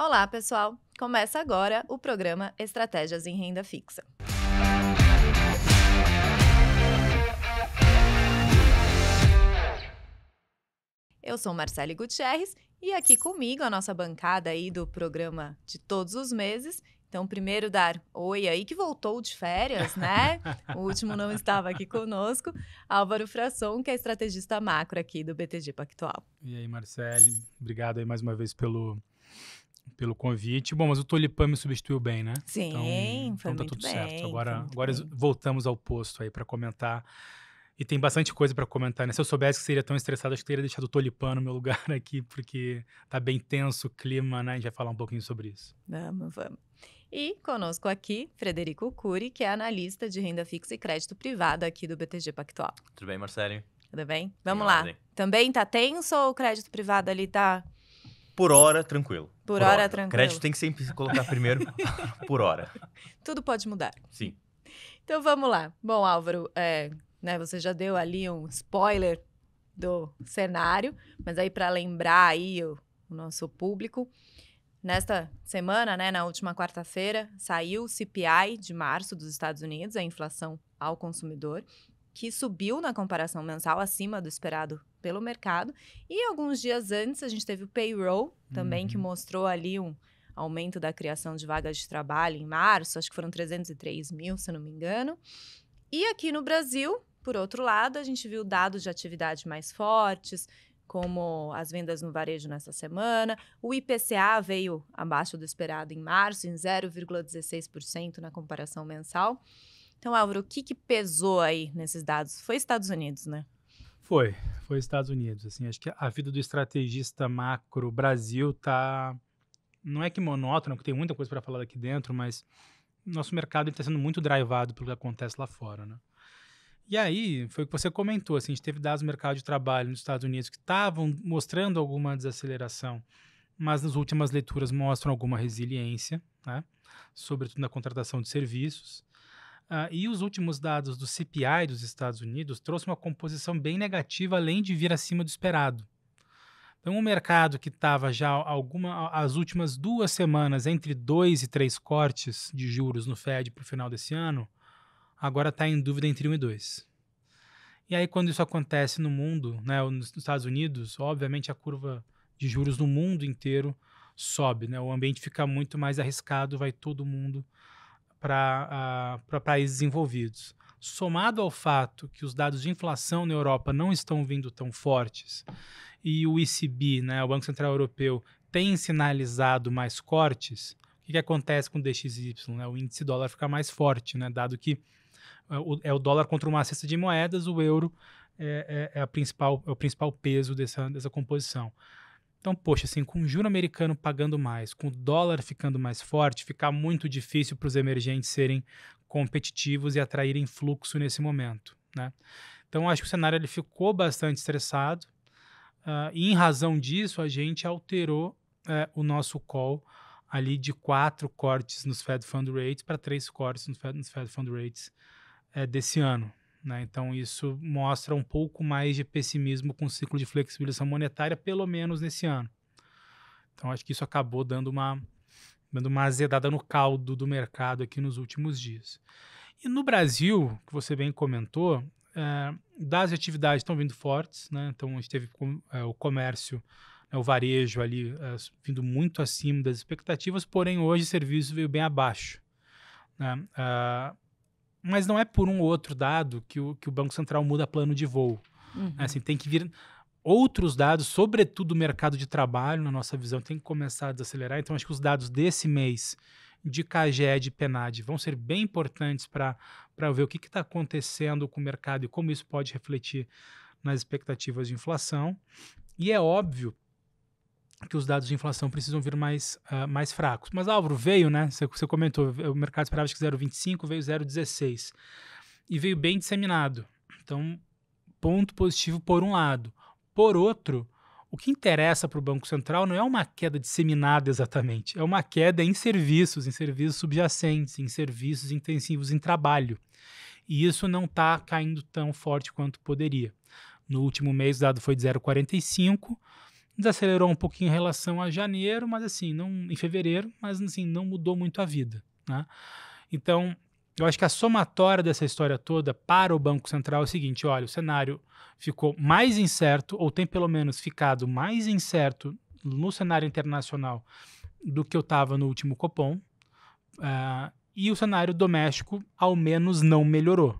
Olá, pessoal! Começa agora o programa Estratégias em Renda Fixa. Eu sou Marcele Gutierrez e aqui comigo a nossa bancada aí do programa de todos os meses. Então, primeiro dar oi aí que voltou de férias, né? o último não estava aqui conosco. Álvaro Frasson, que é estrategista macro aqui do BTG Pactual. E aí, Marcele, obrigado aí mais uma vez pelo pelo convite. Bom, mas o Tolipan me substituiu bem, né? Sim, então, foi então tá tudo bem, certo. Agora, agora voltamos ao posto aí para comentar. E tem bastante coisa para comentar, né? Se eu soubesse que seria tão estressado, acho que teria deixado o Tolipan no meu lugar aqui, porque tá bem tenso o clima, né? A gente vai falar um pouquinho sobre isso. Vamos, vamos. E conosco aqui, Frederico Cury, que é analista de renda fixa e crédito privado aqui do BTG Pactual. Tudo bem, Marcelo? Tudo bem? Vamos Tudo lá. Bem. Também tá tenso ou o crédito privado ali tá por hora, tranquilo. Por, por hora, hora, tranquilo. Crédito tem que sempre colocar primeiro por hora. Tudo pode mudar. Sim. Então vamos lá. Bom, Álvaro, é, né, você já deu ali um spoiler do cenário, mas aí para lembrar aí o, o, nosso público, nesta semana, né, na última quarta-feira, saiu o CPI de março dos Estados Unidos, a inflação ao consumidor, que subiu na comparação mensal acima do esperado pelo mercado. E alguns dias antes a gente teve o payroll também, uhum. que mostrou ali um aumento da criação de vagas de trabalho em março, acho que foram 303 mil, se não me engano. E aqui no Brasil, por outro lado, a gente viu dados de atividade mais fortes, como as vendas no varejo nessa semana. O IPCA veio abaixo do esperado em março, em 0,16% na comparação mensal. Então, Álvaro, o que, que pesou aí nesses dados? Foi Estados Unidos, né? Foi, foi Estados Unidos, assim, acho que a vida do estrategista macro Brasil tá não é que monótona, porque tem muita coisa para falar aqui dentro, mas nosso mercado está sendo muito drivado pelo que acontece lá fora, né? E aí, foi o que você comentou, assim, a gente teve dados do mercado de trabalho nos Estados Unidos que estavam mostrando alguma desaceleração, mas nas últimas leituras mostram alguma resiliência, né? sobretudo na contratação de serviços. Uh, e os últimos dados do CPI dos Estados Unidos trouxe uma composição bem negativa, além de vir acima do esperado. Então, o mercado que estava já alguma, as últimas duas semanas entre dois e três cortes de juros no Fed para o final desse ano, agora está em dúvida entre um e dois. E aí, quando isso acontece no mundo, né, nos Estados Unidos, obviamente a curva de juros no mundo inteiro sobe, né? O ambiente fica muito mais arriscado, vai todo mundo para uh, países desenvolvidos. Somado ao fato que os dados de inflação na Europa não estão vindo tão fortes e o ECB, né, o Banco Central Europeu, tem sinalizado mais cortes, o que, que acontece com o DXY? Né? O índice dólar fica mais forte, né? dado que é, é o dólar contra uma cesta de moedas, o euro é, é, é, principal, é o principal peso dessa, dessa composição. Então, poxa, assim, com o juro americano pagando mais, com o dólar ficando mais forte, fica muito difícil para os emergentes serem competitivos e atraírem fluxo nesse momento, né? Então, acho que o cenário ele ficou bastante estressado uh, e, em razão disso, a gente alterou uh, o nosso call ali de quatro cortes nos Fed Fund Rates para três cortes nos Fed, nos Fed Fund Rates uh, é, desse ano, né? Então, isso mostra um pouco mais de pessimismo com o ciclo de flexibilização monetária, pelo menos nesse ano. Então, acho que isso acabou dando uma, dando uma azedada no caldo do mercado aqui nos últimos dias. E no Brasil, que você bem comentou, é, das atividades estão vindo fortes, né? Então, a gente teve é, o comércio, né, o varejo ali é, vindo muito acima das expectativas, porém, hoje o serviço veio bem abaixo. Né? É, mas não é por um ou outro dado que o, que o Banco Central muda plano de voo. Uhum. Assim, tem que vir outros dados, sobretudo o mercado de trabalho, na nossa visão, tem que começar a desacelerar. Então, acho que os dados desse mês de CAGED e PENAD vão ser bem importantes para ver o que está acontecendo com o mercado e como isso pode refletir nas expectativas de inflação. E é óbvio que os dados de inflação precisam vir mais, uh, mais fracos. Mas, Álvaro, veio, né? Você, comentou, o mercado esperava que 0,25, veio 0,16. E veio bem disseminado. Então, ponto positivo por um lado. Por outro, o que interessa para o Banco Central não é uma queda disseminada exatamente, é uma queda em serviços, em serviços subjacentes, em serviços intensivos em trabalho. E isso não está caindo tão forte quanto poderia. No último mês, o dado foi de 0,45 Desacelerou um pouquinho em relação a janeiro, mas assim, não em fevereiro, mas assim, não mudou muito a vida, né? Então, eu acho que a somatória dessa história toda para o Banco Central é o seguinte, olha, o cenário ficou mais incerto ou tem pelo menos ficado mais incerto no cenário internacional do que eu estava no último Copom, uh, e o cenário doméstico ao menos não melhorou,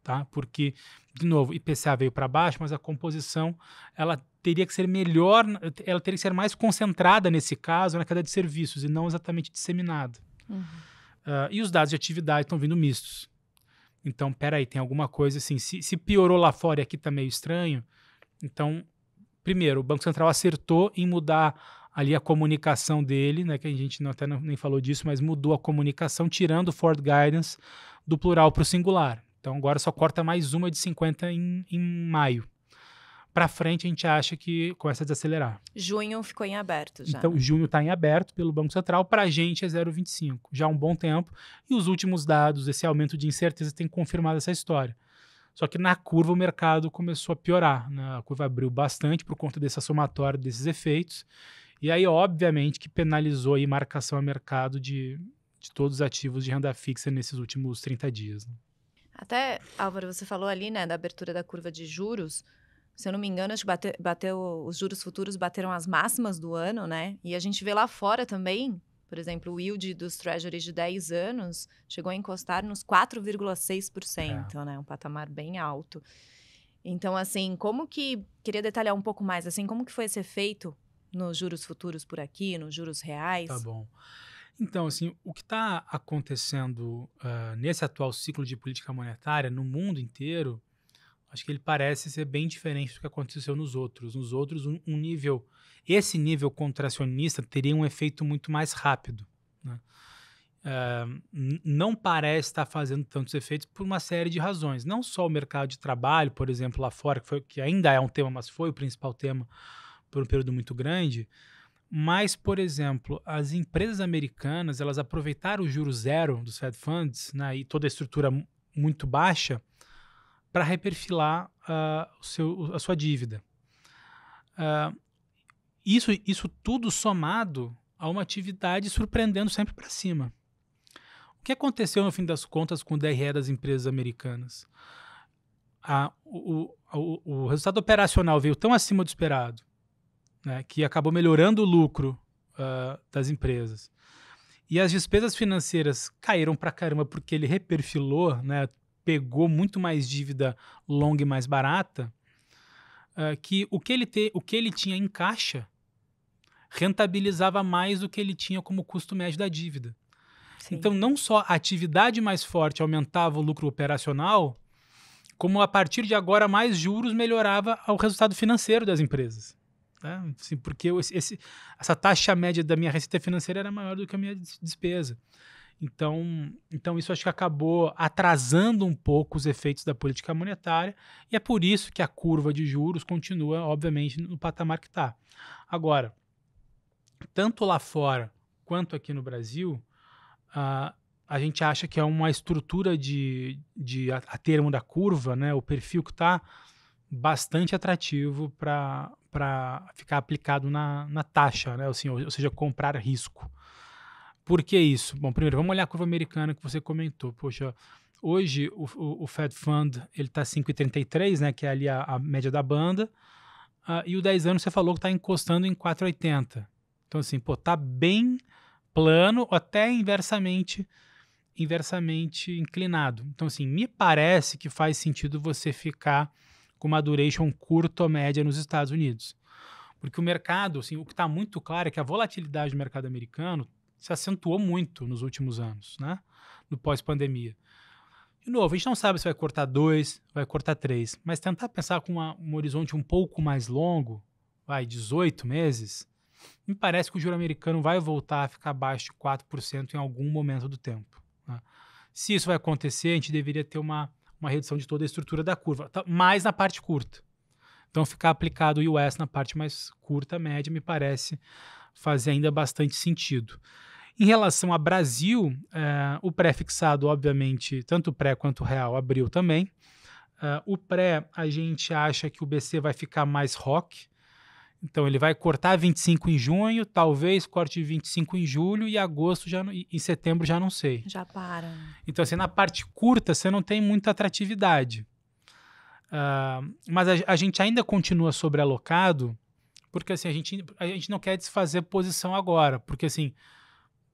tá? Porque de novo, IPCA veio para baixo, mas a composição ela teria que ser melhor, ela teria que ser mais concentrada nesse caso na queda de serviços e não exatamente disseminada. Uhum. Uh, e os dados de atividade estão vindo mistos. Então, peraí, tem alguma coisa assim. Se, se piorou lá fora e aqui está meio estranho, então, primeiro, o Banco Central acertou em mudar ali a comunicação dele, né, que a gente não, até não, nem falou disso, mas mudou a comunicação, tirando o Ford Guidance do plural para o singular. Então agora só corta mais uma de 50 em, em maio. Para frente a gente acha que começa a desacelerar. Junho ficou em aberto já. Então né? junho está em aberto pelo Banco Central, para a gente é 0,25, já há um bom tempo. E os últimos dados, esse aumento de incerteza tem confirmado essa história. Só que na curva o mercado começou a piorar, né? a curva abriu bastante por conta dessa somatória desses efeitos. E aí, obviamente, que penalizou a marcação a mercado de, de todos os ativos de renda fixa nesses últimos 30 dias. Né? Até, Álvaro, você falou ali, né, da abertura da curva de juros. Se eu não me engano, acho que bateu, bateu, os juros futuros bateram as máximas do ano, né? E a gente vê lá fora também, por exemplo, o yield dos treasuries de 10 anos chegou a encostar nos 4,6%, é. né? Um patamar bem alto. Então, assim, como que... Queria detalhar um pouco mais, assim, como que foi esse efeito nos juros futuros por aqui, nos juros reais? Tá bom. Então, assim, o que está acontecendo uh, nesse atual ciclo de política monetária no mundo inteiro, acho que ele parece ser bem diferente do que aconteceu nos outros. Nos outros, um, um nível, esse nível contracionista teria um efeito muito mais rápido. Né? Uh, não parece estar fazendo tantos efeitos por uma série de razões. Não só o mercado de trabalho, por exemplo, lá fora, que, foi, que ainda é um tema, mas foi o principal tema por um período muito grande, mas, por exemplo, as empresas americanas, elas aproveitaram o juro zero dos Fed Funds né, e toda a estrutura muito baixa para reperfilar uh, o seu, a sua dívida. Uh, isso, isso tudo somado a uma atividade surpreendendo sempre para cima. O que aconteceu, no fim das contas, com o DRE das empresas americanas? o, o, o, resultado operacional veio tão acima do esperado né, que acabou melhorando o lucro uh, das empresas. E as despesas financeiras caíram para caramba porque ele reperfilou, né, pegou muito mais dívida longa e mais barata, uh, que o que, ele te, o que ele tinha em caixa rentabilizava mais do que ele tinha como custo médio da dívida. Sim. Então, não só a atividade mais forte aumentava o lucro operacional, como a partir de agora mais juros melhorava o resultado financeiro das empresas. Tá? Assim, porque eu, esse, essa taxa média da minha receita financeira era maior do que a minha despesa. Então, então isso acho que acabou atrasando um pouco os efeitos da política monetária e é por isso que a curva de juros continua, obviamente, no patamar que está. Agora, tanto lá fora quanto aqui no Brasil, uh, a gente acha que é uma estrutura de, de a, a termo da curva, né, o perfil que está bastante atrativo para para ficar aplicado na, na taxa, né? Assim, ou, ou, seja, comprar risco. Por que isso? Bom, primeiro, vamos olhar a curva americana que você comentou. Poxa, hoje o, o, o Fed Fund ele está 5,33, né? Que é ali a, a média da banda. Uh, e o 10 anos você falou que está encostando em 4,80. Então, assim, pô, tá bem plano, até inversamente inversamente inclinado. Então, assim, me parece que faz sentido você ficar com uma duration curta ou média nos Estados Unidos. Porque o mercado, assim, o que está muito claro é que a volatilidade do mercado americano se acentuou muito nos últimos anos, né? No pós-pandemia. De novo, a gente não sabe se vai cortar dois, vai cortar três, mas tentar pensar com uma, um horizonte um pouco mais longo, vai, 18 meses, me parece que o juro americano vai voltar a ficar abaixo de 4% em algum momento do tempo. Né? Se isso vai acontecer, a gente deveria ter uma uma redução de toda a estrutura da curva, tá, mais na parte curta. Então, ficar aplicado o US na parte mais curta, média, me parece fazer ainda bastante sentido. Em relação a Brasil, é, o pré-fixado, obviamente, tanto o pré quanto o real abriu também. É, o pré, a gente acha que o BC vai ficar mais rock, então ele vai cortar 25 em junho, talvez corte 25 em julho e agosto já em setembro já não sei. Já para. Então assim na parte curta você não tem muita atratividade. Uh, mas a, a, gente ainda continua sobrealocado porque assim a gente, a gente não quer desfazer posição agora porque assim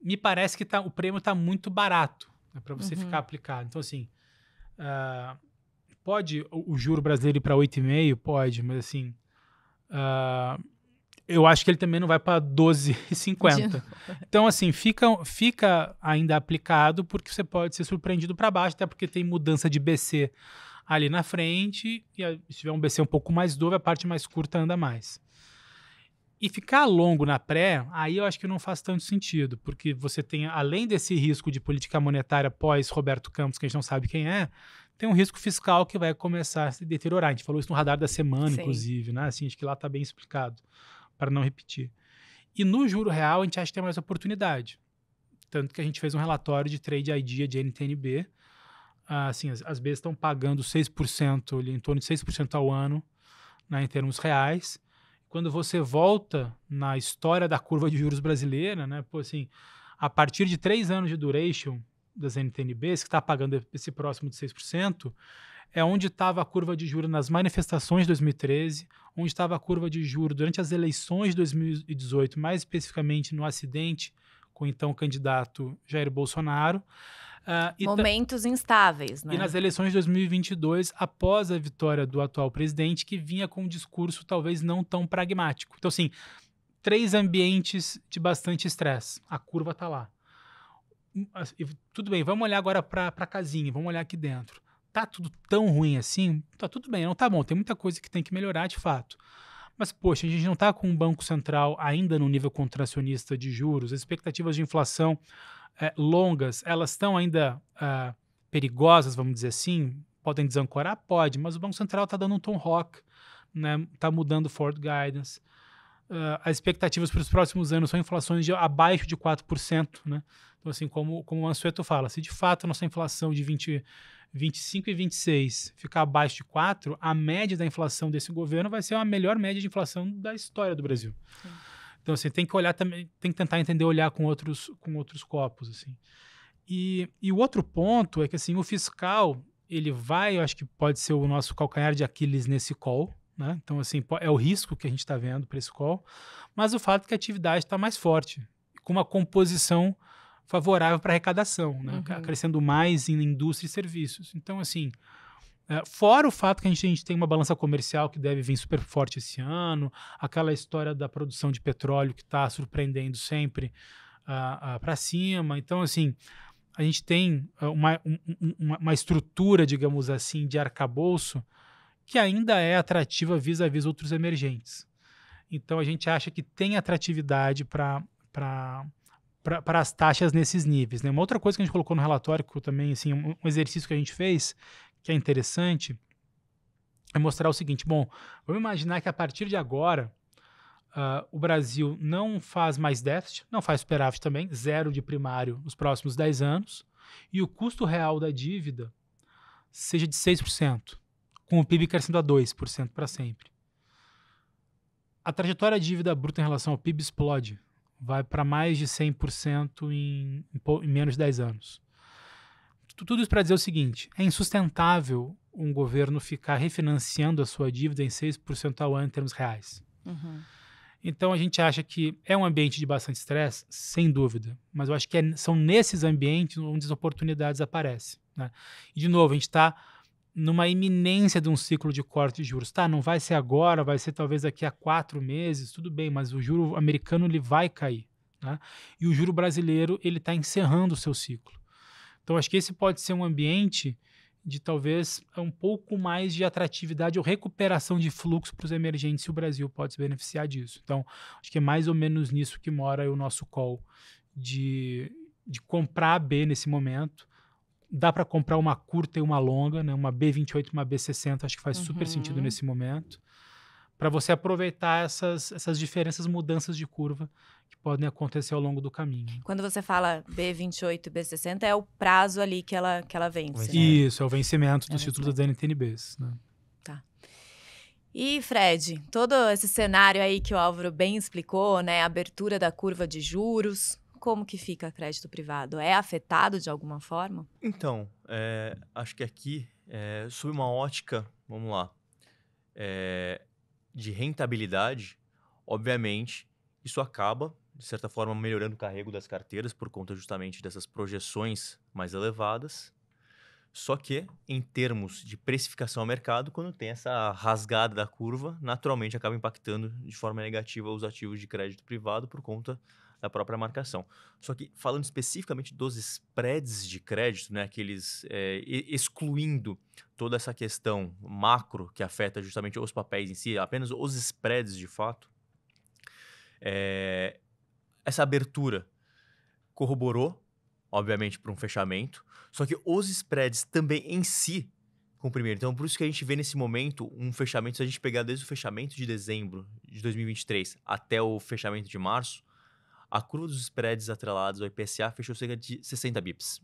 me parece que tá, o prêmio está muito barato né, para você uhum. ficar aplicado. Então assim uh, pode o, o, juro brasileiro ir para 8,5? pode, mas assim Uh, eu acho que ele também não vai para 12,50. Então, assim, fica, fica ainda aplicado, porque você pode ser surpreendido para baixo, até porque tem mudança de BC ali na frente, e se tiver um BC um pouco mais duro, a parte mais curta anda mais. E ficar longo na pré, aí eu acho que não faz tanto sentido, porque você tem, além desse risco de política monetária pós Roberto Campos, que a gente não sabe quem é, tem um risco fiscal que vai começar a se deteriorar. A gente falou isso no radar da semana, Sim. inclusive, né? Assim, acho que lá está bem explicado, para não repetir. E no juro real, a gente acha que tem mais oportunidade. Tanto que a gente fez um relatório de trade idea de NTNB. Ah, assim, as, as Bs estão pagando 6%, em torno de 6% ao ano, né, em termos reais. Quando você volta na história da curva de juros brasileira, né, pô, assim, a partir de três anos de duration, das NTNBs, que está pagando esse próximo de 6%, é onde estava a curva de juro nas manifestações de 2013, onde estava a curva de juro durante as eleições de 2018, mais especificamente no acidente com o então candidato Jair Bolsonaro. Uh, Momentos instáveis, né? E nas eleições de 2022, após a vitória do atual presidente, que vinha com um discurso talvez não tão pragmático. Então, assim, três ambientes de bastante estresse. A curva está lá. Hum, assim, tudo bem, vamos olhar agora para a casinha, vamos olhar aqui dentro. Tá tudo tão ruim assim? Tá tudo bem, não tá bom, tem muita coisa que tem que melhorar de fato. Mas, poxa, a gente não está com um Banco Central ainda no nível contracionista de juros, as expectativas de inflação é, longas, elas estão ainda é, perigosas, vamos dizer assim? Podem desancorar? Pode, mas o Banco Central está dando um tom rock, está né? Tá mudando o Ford Guidance. Uh, as expectativas para os próximos anos são inflações de, abaixo de 4%, né? Então, assim, como, como o Mansueto fala, se de fato a nossa inflação de 20, 25 e 26 ficar abaixo de 4, a média da inflação desse governo vai ser a melhor média de inflação da história do Brasil. Sim. Então, assim, tem que olhar também, tem que tentar entender olhar com outros, com outros copos, assim. E, e o outro ponto é que, assim, o fiscal, ele vai, eu acho que pode ser o nosso calcanhar de Aquiles nesse call, né? Então, assim, é o risco que a gente está vendo para esse call, mas o fato é que a atividade está mais forte, com uma composição favorável para arrecadação, né? uhum. crescendo mais em indústria e serviços. Então, assim, é, fora o fato que a gente, a gente, tem uma balança comercial que deve vir super forte esse ano, aquela história da produção de petróleo que está surpreendendo sempre uh, uh, para cima. Então, assim, a gente tem é, uma, um, uma, estrutura, digamos assim, de arcabouço que ainda é atrativa vis-à-vis -vis outros emergentes. Então, a gente acha que tem atratividade para para as taxas nesses níveis. Né? Uma outra coisa que a gente colocou no relatório, que também assim, um, um exercício que a gente fez, que é interessante, é mostrar o seguinte: bom, vamos imaginar que a partir de agora uh, o Brasil não faz mais déficit, não faz superávit também, zero de primário nos próximos 10 anos, e o custo real da dívida seja de 6%, com o PIB crescendo a 2% para sempre. A trajetória da dívida bruta em relação ao PIB explode vai para mais de 100% em, em, em menos de 10 anos. Tudo isso para dizer o seguinte: é insustentável um governo ficar refinanciando a sua dívida em 6% ao ano em termos reais. Uhum. Então a gente acha que é um ambiente de bastante estresse, sem dúvida, mas eu acho que é, são nesses ambientes onde as oportunidades aparecem. Né? E de novo, a gente está numa iminência de um ciclo de corte de juros. Tá, não vai ser agora, vai ser talvez daqui a quatro meses, tudo bem, mas o juro americano ele vai cair. Né? E o juro brasileiro ele está encerrando o seu ciclo. Então, acho que esse pode ser um ambiente de talvez um pouco mais de atratividade ou recuperação de fluxo para os emergentes, se o Brasil pode se beneficiar disso. Então, acho que é mais ou menos nisso que mora o nosso call de, de comprar B nesse momento dá para comprar uma curta e uma longa, né? Uma B28 e uma B60, acho que faz uhum. super sentido uhum. nesse momento. Para você aproveitar essas, essas diferenças, mudanças de curva que podem acontecer ao longo do caminho. Quando você fala B28 e B60, é o prazo ali que ela, que ela vence. Né? Isso, é o vencimento dos é títulos da NTNBs. Né? Tá. E Fred, todo esse cenário aí que o Álvaro bem explicou, né? A abertura da curva de juros, como que fica crédito privado? É afetado de alguma forma? Então, é, acho que aqui, é, sob uma ótica, vamos lá, é, de rentabilidade, obviamente, isso acaba, de certa forma, melhorando o carrego das carteiras por conta justamente dessas projeções mais elevadas. Só que, em termos de precificação ao mercado, quando tem essa rasgada da curva, naturalmente acaba impactando de forma negativa os ativos de crédito privado por conta da própria marcação. Só que falando especificamente dos spreads de crédito, né, aqueles é, eh, excluindo toda essa questão macro que afeta justamente os papéis em si, apenas os spreads de fato, é, essa abertura corroborou, obviamente, para um fechamento, só que os spreads também em si comprimiram. Então, por isso que a gente vê nesse momento um fechamento, se a gente pegar desde o fechamento de dezembro de 2023 até o fechamento de março, a curva dos spreads atrelados ao IPCA fechou cerca de 60 bips.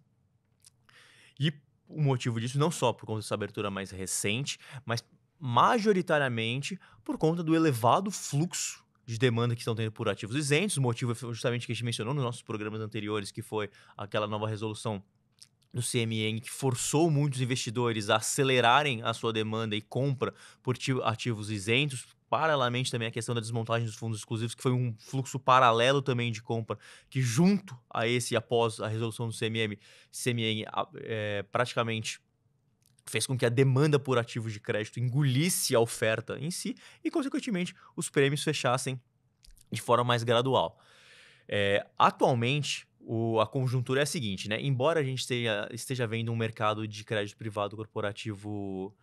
E o motivo disso não só por conta dessa abertura mais recente, mas majoritariamente por conta do elevado fluxo de demanda que estão tendo por ativos isentos. O motivo é justamente que a gente mencionou nos nossos programas anteriores, que foi aquela nova resolução do CMN que forçou muitos investidores a acelerarem a sua demanda e compra por ativos isentos, paralelamente também a questão da desmontagem dos fundos exclusivos, que foi um fluxo paralelo também de compra, que junto a esse, após a resolução do CMM, CMM é, praticamente fez com que a demanda por ativos de crédito engolisse a oferta em si e, consequentemente, os prêmios fechassem de forma mais gradual. É, atualmente, o, a conjuntura é a seguinte, né? Embora a gente esteja, esteja vendo um mercado de crédito privado corporativo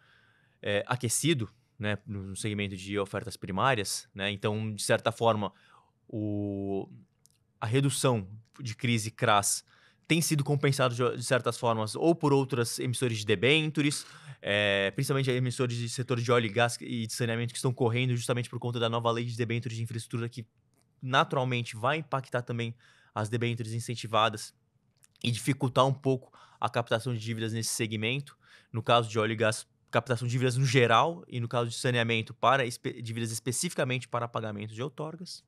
é, aquecido, né, no segmento de ofertas primárias, né? Então, de certa forma, o, a redução de crise CRAS tem sido compensado de, de certas formas ou por outras emissores de debêntures, é, principalmente emissores de setor de óleo e gás e de saneamento que estão correndo justamente por conta da nova lei de debêntures de infraestrutura que naturalmente vai impactar também as debêntures incentivadas e dificultar um pouco a captação de dívidas nesse segmento. No caso de óleo e gás, captação de dívidas no geral e no caso de saneamento para espe dívidas especificamente para pagamento de outorgas.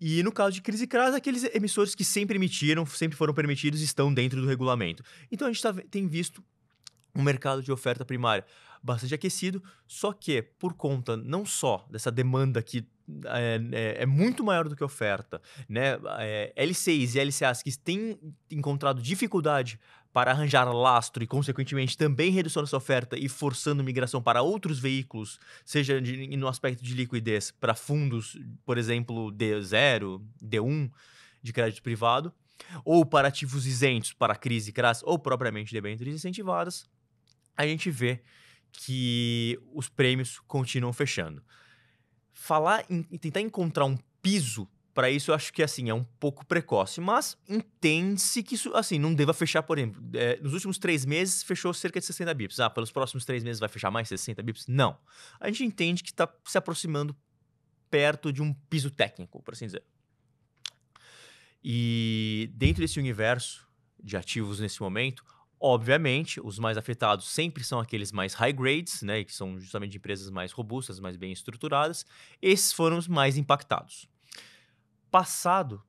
E no caso de crise crasa, aqueles emissores que sempre emitiram, sempre foram permitidos, estão dentro do regulamento. Então a gente tá, tem visto um mercado de oferta primária bastante aquecido, só que por conta não só dessa demanda que é, é, é muito maior do que oferta, né? É, eh, L6 e LCAs que têm encontrado dificuldade para arranjar lastro e, consequentemente, também redução sua oferta e forçando migração para outros veículos, seja de, no aspecto de liquidez para fundos, por exemplo, D0, D1 de crédito privado, ou para ativos isentos para crise, CRAS ou propriamente debêntures incentivadas, a gente vê que os prêmios continuam fechando. Falar em tentar encontrar um piso para isso, eu acho que assim é um pouco precoce, mas entende-se que isso assim não deva fechar, por exemplo, é, nos últimos três meses fechou cerca de 60 bips. Ah, pelos próximos três meses vai fechar mais 60 bips? Não. A gente entende que está se aproximando perto de um piso técnico, por assim dizer. E dentro desse universo de ativos nesse momento, obviamente, os mais afetados sempre são aqueles mais high grades, né, que são justamente empresas mais robustas, mais bem estruturadas. Esses foram os mais impactados passado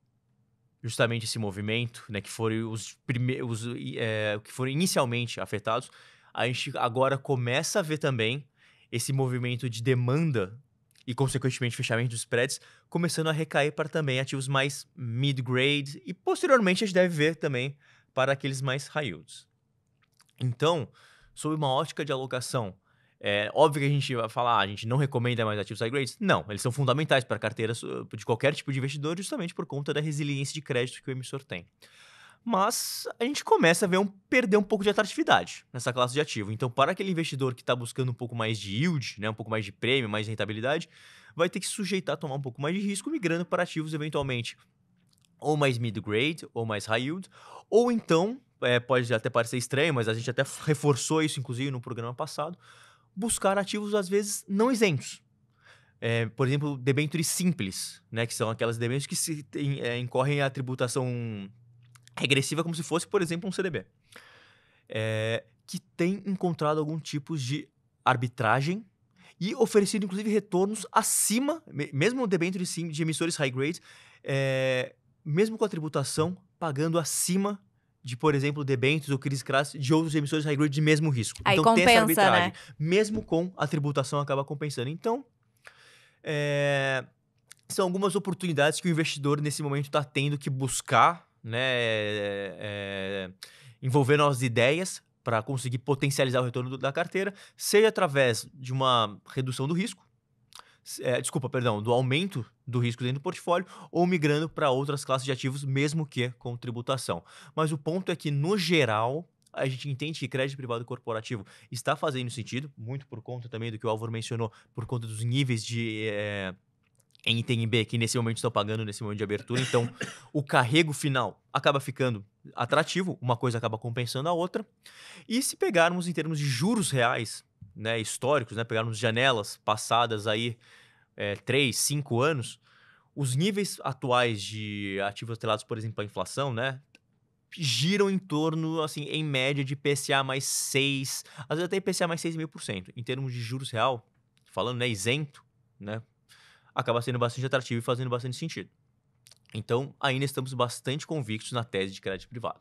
justamente esse movimento, né, que foram os primeiros, é, que foram inicialmente afetados, a gente agora começa a ver também esse movimento de demanda e, consequentemente, fechamento dos spreads começando a recair para também ativos mais mid-grade e, posteriormente, a gente deve ver também para aqueles mais high yields. Então, sob uma ótica de alocação é, óbvio que a gente vai falar, ah, a gente não recomenda mais ativos high grades. Não, eles são fundamentais para carteiras de qualquer tipo de investidor, justamente por conta da resiliência de crédito que o emissor tem. Mas a gente começa a ver um, perder um pouco de atratividade nessa classe de ativo. Então, para aquele investidor que está buscando um pouco mais de yield, né, um pouco mais de prêmio, mais rentabilidade, vai ter que sujeitar a tomar um pouco mais de risco, migrando para ativos eventualmente ou mais mid-grade, ou mais high yield, ou então, é, pode até parecer estranho, mas a gente até reforçou isso, inclusive, no programa passado, buscar ativos, às vezes, não isentos. É, por exemplo, debêntures simples, né, que são aquelas debêntures que se, é, incorrem a tributação regressiva como se fosse, por exemplo, um CDB. É, que tem encontrado algum tipo de arbitragem e oferecido, inclusive, retornos acima, mesmo debêntures de emissores high grade, é, mesmo com a tributação, pagando acima de, por exemplo, debêntures ou crises crass de outros emissores high grade de mesmo risco. Aí então compensa, tem essa né? arbitragem. Né? Mesmo com a tributação acaba compensando. Então, é, são algumas oportunidades que o investidor nesse momento está tendo que buscar, né, é, é envolver novas ideias para conseguir potencializar o retorno do, da carteira, seja através de uma redução do risco, é, desculpa, perdão, do aumento do risco dentro do portfólio ou migrando para outras classes de ativos, mesmo que com tributação. Mas o ponto é que, no geral, a gente entende que crédito privado corporativo está fazendo sentido, muito por conta também do que o Álvaro mencionou, por conta dos níveis de. É, eh, em que nesse momento estão pagando nesse momento de abertura, então o carrego final acaba ficando atrativo, uma coisa acaba compensando a outra. E se pegarmos em termos de juros reais, né, históricos, né, pegarmos janelas passadas aí é, 3, 5 anos, os níveis atuais de ativos atrelados, por exemplo, à inflação, né? Giram em torno, assim, em média de PCA mais 6, às vezes até PCA mais 6,5%. Em termos de juros real, falando, né, isento, né? Acaba sendo bastante atrativo e fazendo bastante sentido. Então, ainda estamos bastante convictos na tese de crédito privado.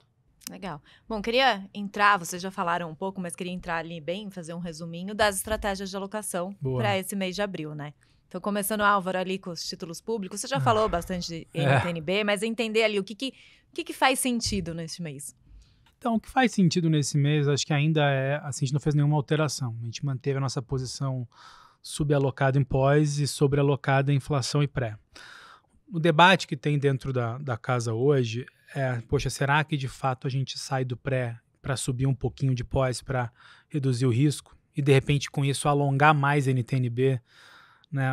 Legal. Bom, queria entrar, vocês já falaram um pouco, mas queria entrar ali bem, fazer um resuminho das estratégias de alocação para esse mês de abril, né? Então, começando, Álvaro, ali com os títulos públicos, você já ah. falou bastante de NTNB, é. mas entender ali o que, que, o que, que faz sentido neste mês. Então, o que faz sentido nesse mês, acho que ainda é, assim, a gente não fez nenhuma alteração. A gente manteve a nossa posição subalocada em pós e sobrealocada em inflação e pré. O debate que tem dentro da, da casa hoje é, poxa, será que de fato a gente sai do pré para subir um pouquinho de pós para reduzir o risco? E de repente com isso alongar mais NTNB né,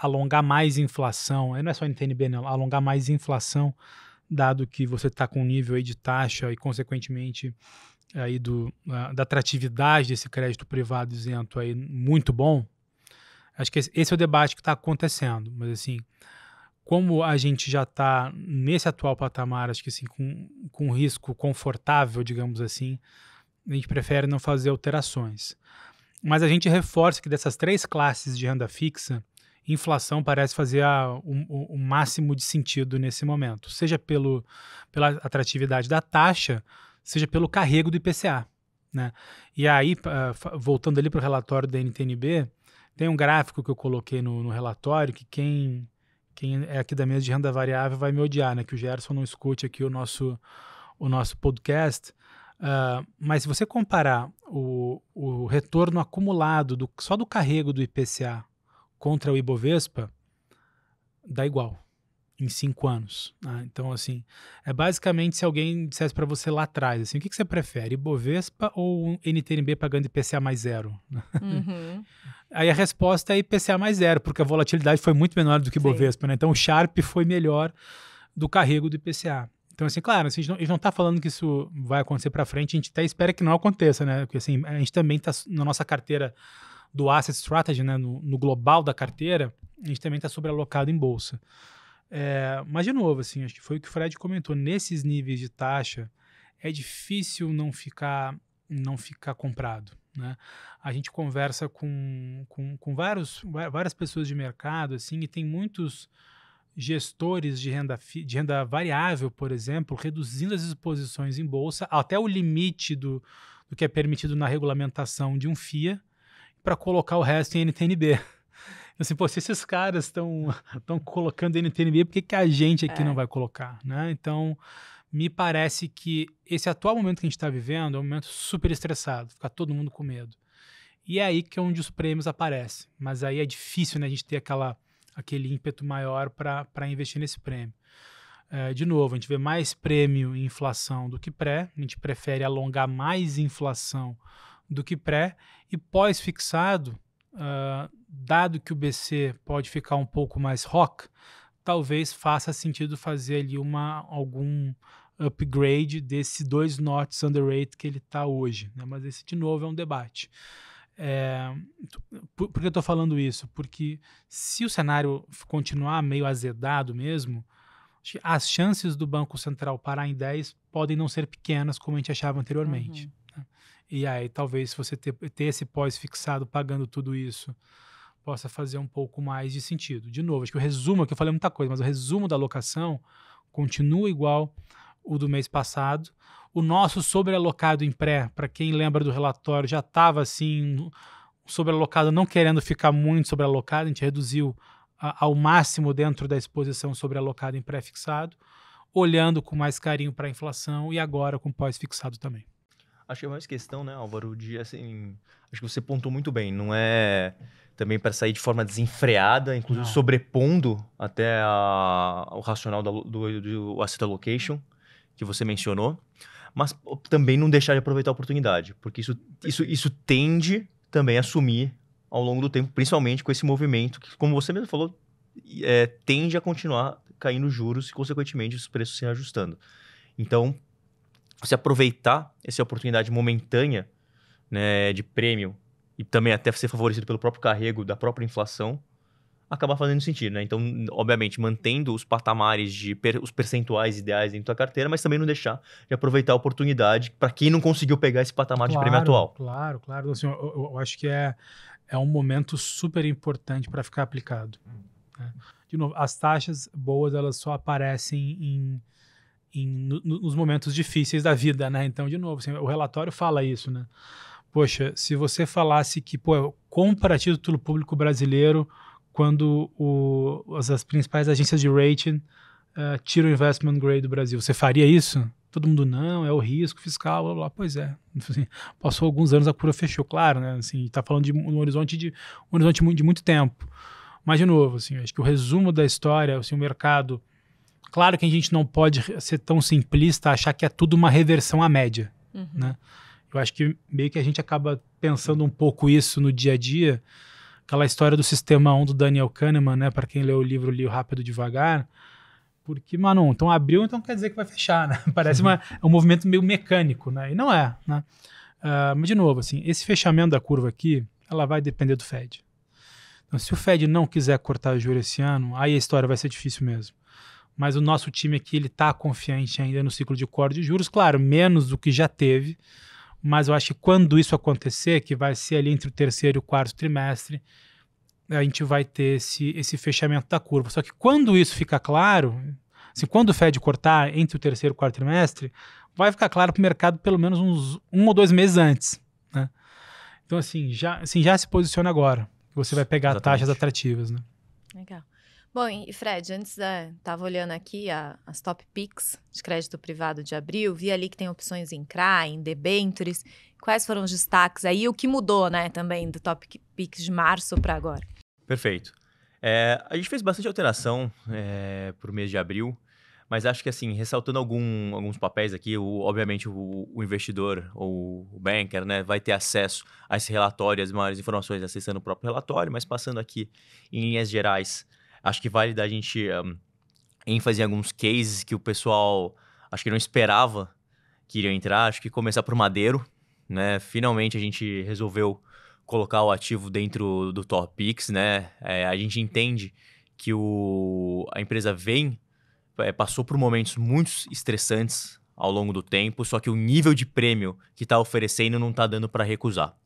alongar mais inflação, não é só NTNB, não, né, alongar mais inflação, dado que você está com um nível de taxa e, consequentemente, aí do, da atratividade desse crédito privado isento aí muito bom, acho que esse é o debate que está acontecendo. Mas, assim, como a gente já está nesse atual patamar, acho que assim, com, com risco confortável, digamos assim, a gente prefere não fazer alterações. Mas a gente reforça que dessas três classes de renda fixa, inflação parece fazer o, máximo de sentido nesse momento, seja pelo, pela atratividade da taxa, seja pelo carrego do IPCA. Né? E aí, voltando ali para o relatório da NTNB, tem um gráfico que eu coloquei no, no, relatório que quem, quem é aqui da mesa de renda variável vai me odiar, né? Que o Gerson não escute aqui o nosso, o nosso podcast, Uh, mas se você comparar o, o retorno acumulado do, só do carrego do IPCA contra o Ibovespa, dá igual em cinco anos. Né? Então, assim, é basicamente se alguém dissesse para você lá atrás, assim, o que, que você prefere, Ibovespa ou um NTNB pagando IPCA mais zero? Uhum. Aí a resposta é IPCA mais zero, porque a volatilidade foi muito menor do que Ibovespa, né? Então o Sharp foi melhor do carrego do IPCA. Então, assim, claro, assim, a gente não, está falando que isso vai acontecer para frente, a gente até espera que não aconteça, né? Porque, assim, a gente também está na nossa carteira do Asset Strategy, né? No, no global da carteira, a gente também está sobrealocado em bolsa. É, mas, de novo, assim, acho que foi o que o Fred comentou, nesses níveis de taxa, é difícil não ficar, não ficar comprado, né? A gente conversa com, com, com vários, várias pessoas de mercado, assim, e tem muitos gestores de renda, de renda variável, por exemplo, reduzindo as exposições em bolsa até o limite do, do que é permitido na regulamentação de um FIA para colocar o resto em NTNB. Assim, pô, se esses caras estão colocando NTNB, por que, que a gente aqui é. não vai colocar? Né? Então, me parece que esse atual momento que a gente está vivendo é um momento super estressado, fica todo mundo com medo. E é aí que é onde os prêmios aparecem. Mas aí é difícil né, a gente ter aquela aquele ímpeto maior para investir nesse prêmio. É, de novo, a gente vê mais prêmio e inflação do que pré, a gente prefere alongar mais inflação do que pré, e pós-fixado, uh, dado que o BC pode ficar um pouco mais rock, talvez faça sentido fazer ali uma, algum upgrade desse dois knots underrate que ele está hoje. Né? Mas esse, de novo, é um debate. É, por, por, que eu estou falando isso? Porque se o cenário continuar meio azedado mesmo, as chances do Banco Central parar em 10 podem não ser pequenas, como a gente achava anteriormente. Uhum. Né? E aí, talvez, se você ter, ter esse pós-fixado pagando tudo isso, possa fazer um pouco mais de sentido. De novo, acho que o resumo, que eu falei muita coisa, mas o resumo da alocação continua igual o do mês passado. O nosso sobrealocado em pré, para quem lembra do relatório, já estava assim, sobrealocado, não querendo ficar muito sobrealocado, a gente reduziu a, ao máximo dentro da exposição sobrealocada em pré-fixado, olhando com mais carinho para a inflação e agora com pós-fixado também. Acho que é mais questão, né, Álvaro, de assim. Acho que você pontuou muito bem. Não é também para sair de forma desenfreada, inclusive não. sobrepondo até a, o racional da, do, do asset allocation que você mencionou, mas também não deixar de aproveitar a oportunidade, porque isso, isso, isso tende também a sumir ao longo do tempo, principalmente com esse movimento que, como você mesmo falou, é, tende a continuar caindo juros e, consequentemente, os preços se ajustando. Então, se aproveitar essa oportunidade momentânea né, de prêmio e também até ser favorecido pelo próprio carrego da própria inflação, acabar fazendo sentido, né? Então, obviamente, mantendo os patamares de per os percentuais ideais dentro da carteira, mas também não deixar de aproveitar a oportunidade para quem não conseguiu pegar esse patamar claro, de prêmio atual. Claro, claro. Assim, eu, eu, acho que é, é um momento super importante para ficar aplicado. Né? De novo, as taxas boas elas só aparecem em, em no, nos momentos difíceis da vida, né? Então, de novo, assim, o relatório fala isso, né? Poxa, se você falasse que, pô, comparativo do título público brasileiro quando o, as, as, principais agências de rating uh, tiram o investment grade do Brasil. Você faria isso? Todo mundo, não, é o risco fiscal, blá, blá. Pois é. Assim, passou alguns anos, a cura fechou, claro, né? Assim, tá falando de um horizonte de, um horizonte de muito tempo. Mas, de novo, assim, acho que o resumo da história, assim, o mercado... Claro que a gente não pode ser tão simplista, achar que é tudo uma reversão à média, uhum. né? Eu acho que meio que a gente acaba pensando um pouco isso no dia a dia, aquela história do sistema 1 do Daniel Kahneman, né? Para quem leu o livro Li Rápido Devagar. Porque, mano, então abriu, então quer dizer que vai fechar, né? Parece uma, é um movimento meio mecânico, né? E não é, né? Uh, mas, de novo, assim, esse fechamento da curva aqui, ela vai depender do Fed. Então, se o Fed não quiser cortar o juro esse ano, aí a história vai ser difícil mesmo. Mas o nosso time aqui, ele tá confiante ainda no ciclo de corte de juros, claro, menos do que já teve, mas eu acho que quando isso acontecer, que vai ser ali entre o terceiro e o quarto trimestre, a gente vai ter esse, esse fechamento da curva. Só que quando isso fica claro, assim, quando o Fed cortar entre o terceiro e o quarto trimestre, vai ficar claro para o mercado pelo menos uns um ou dois meses antes. Né? Então, assim já, assim, já se posiciona agora. Você vai pegar Exatamente. taxas atrativas. Né? Legal. Bom, e Fred, antes da. Estava olhando aqui a, as top picks de crédito privado de abril, vi ali que tem opções em CRA, em debentures. Quais foram os destaques aí? O que mudou, né, também do top picks de março para agora? Perfeito. É, a gente fez bastante alteração é, para o mês de abril, mas acho que, assim, ressaltando algum, alguns papéis aqui, o, obviamente o, o, investidor ou o banker né, vai ter acesso a esse relatório, as maiores informações acessando o próprio relatório, mas passando aqui em linhas gerais. Acho que vale da gente um, ênfase em alguns cases que o pessoal acho que não esperava que iriam entrar. Acho que começar por Madeiro, né? Finalmente a gente resolveu colocar o ativo dentro do Top né? É, a gente entende que o, a empresa vem, é, passou por momentos muito estressantes ao longo do tempo, só que o nível de prêmio que está oferecendo não está dando para recusar.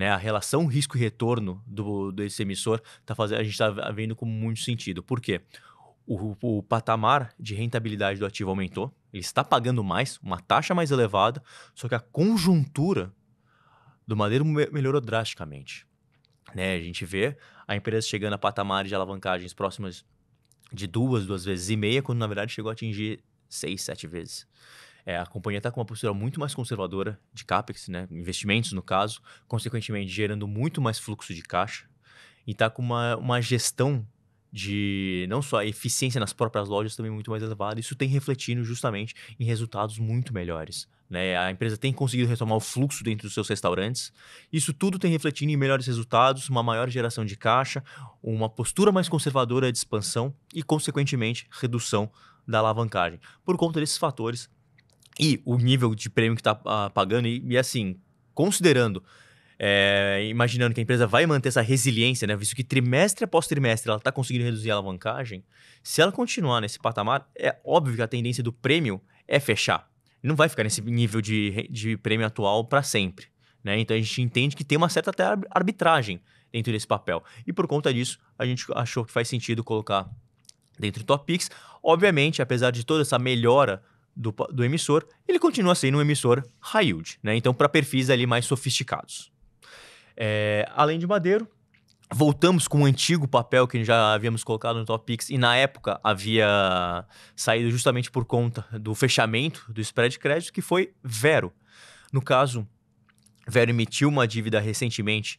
Né? A relação risco e retorno do, desse emissor tá fazendo, a gente está vendo com muito sentido. Por quê? O, o, patamar de rentabilidade do ativo aumentou, ele está pagando mais, uma taxa mais elevada, só que a conjuntura do madeiro melhorou drasticamente. Né? A gente vê a empresa chegando a patamares de alavancagens próximas de duas, duas vezes e meia, quando na verdade chegou a atingir seis, sete vezes. É, a companhia está com uma postura muito mais conservadora de CAPEX, né? investimentos no caso, consequentemente gerando muito mais fluxo de caixa e está com uma, uma gestão de não só a eficiência nas próprias lojas também muito mais elevada. Isso tem refletido justamente em resultados muito melhores. Né? A empresa tem conseguido retomar o fluxo dentro dos seus restaurantes. Isso tudo tem refletido em melhores resultados, uma maior geração de caixa, uma postura mais conservadora de expansão e, consequentemente, redução da alavancagem. Por conta desses fatores, e o nível de prêmio que está uh, ah, pagando, e, e, assim, considerando, é, imaginando que a empresa vai manter essa resiliência, né? Visto que trimestre após trimestre ela está conseguindo reduzir a alavancagem, se ela continuar nesse patamar, é óbvio que a tendência do prêmio é fechar. Não vai ficar nesse nível de, de prêmio atual para sempre. Né? Então a gente entende que tem uma certa até arbitragem dentro desse papel. E por conta disso, a gente achou que faz sentido colocar dentro do Top Picks. Obviamente, apesar de toda essa melhora do, do emissor, ele continua sendo um emissor high yield, né? Então, para perfis ali mais sofisticados. É, além de Madeiro, voltamos com o um antigo papel que já havíamos colocado no Top Picks e na época havia saído justamente por conta do fechamento do spread de crédito, que foi Vero. No caso, Vero emitiu uma dívida recentemente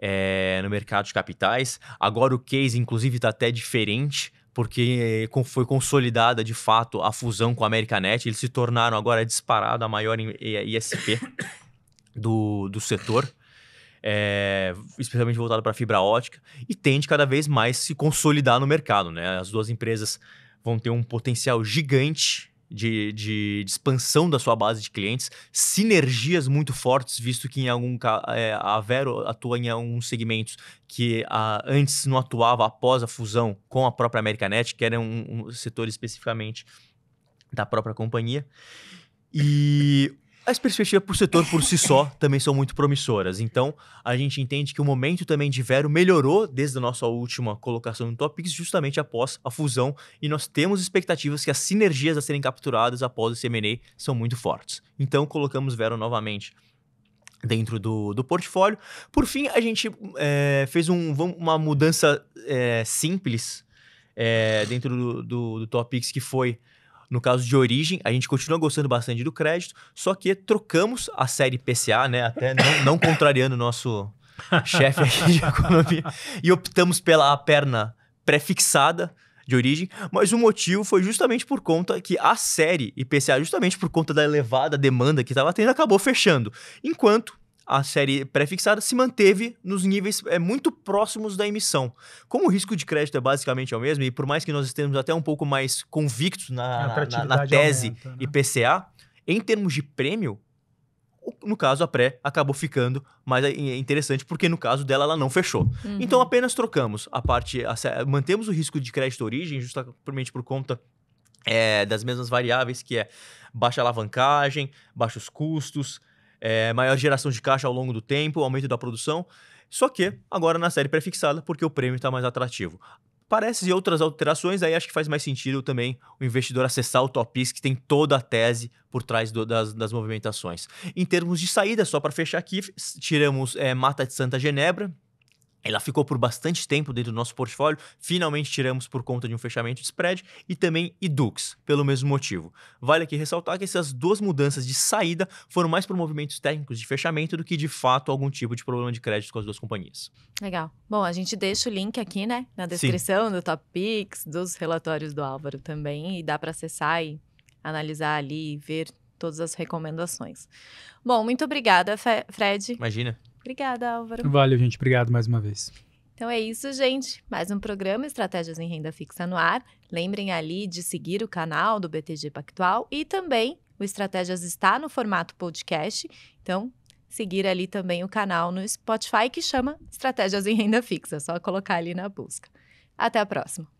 é, no mercado de capitais. Agora o case, inclusive, está até diferente, porque eh, foi consolidada de fato a fusão com a Americanet. Eles se tornaram agora disparado a maior eh, ISP do, do setor, é, especialmente voltado para fibra ótica, e tende cada vez mais se consolidar no mercado. Né? As duas empresas vão ter um potencial gigante de, de, de, expansão da sua base de clientes, sinergias muito fortes, visto que em algum é, a Vero atua em alguns segmentos que a, ah, antes não atuava após a fusão com a própria Americanet, que era um, um setor especificamente da própria companhia. E as perspectivas para o setor por si só também são muito promissoras. Então, a gente entende que o momento também de Vero melhorou desde a nossa última colocação no Topics, justamente após a fusão, e nós temos expectativas que as sinergias a serem capturadas após o M&A são muito fortes. Então, colocamos Vero novamente dentro do, do portfólio. Por fim, a gente é, fez um, uma mudança é, simples é, dentro do, do, do Topics, que foi no caso de Origem, a gente continua gostando bastante do crédito, só que trocamos a série PCA, né? Até não, não contrariando o nosso chefe aqui de economia, e optamos pela perna prefixada de origem, mas o motivo foi justamente por conta que a série IPCA, justamente por conta da elevada demanda que estava tendo, acabou fechando. Enquanto a série prefixada se manteve nos níveis é, muito próximos da emissão. Como o risco de crédito é basicamente é o mesmo, e por mais que nós estejamos até um pouco mais convictos na, na, na, tese aumenta, né? IPCA, em termos de prêmio, no caso, a pré acabou ficando mais eh, interessante, porque no caso dela, ela não fechou. Uhum. Então, apenas trocamos a parte... A, mantemos o risco de crédito origem, justamente por conta é, das mesmas variáveis, que é baixa alavancagem, baixos custos, é, maior geração de caixa ao longo do tempo, aumento da produção. Só que agora na série prefixada, porque o prêmio está mais atrativo. Parece e outras alterações, aí acho que faz mais sentido também o investidor acessar o Topis, que tem toda a tese por trás do, das, das, movimentações. Em termos de saída, só para fechar aqui, tiramos é, Mata de Santa Genebra, ela ficou por bastante tempo dentro do nosso portfólio, finalmente tiramos por conta de um fechamento de spread e também Edux, pelo mesmo motivo. Vale aqui ressaltar que essas duas mudanças de saída foram mais por movimentos técnicos de fechamento do que de fato algum tipo de problema de crédito com as duas companhias. Legal. Bom, a gente deixa o link aqui, né, na descrição Sim. do Top Picks, dos relatórios do Álvaro também, e dá para acessar e analisar ali e ver todas as recomendações. Bom, muito obrigada, Fred. Imagina. Obrigada, Álvaro. Valeu, gente. Obrigado mais uma vez. Então é isso, gente. Mais um programa Estratégias em Renda Fixa no ar. Lembrem ali de seguir o canal do BTG Pactual e também o Estratégias está no formato podcast. Então, seguir ali também o canal no Spotify que chama Estratégias em Renda Fixa. É só colocar ali na busca. Até a próxima.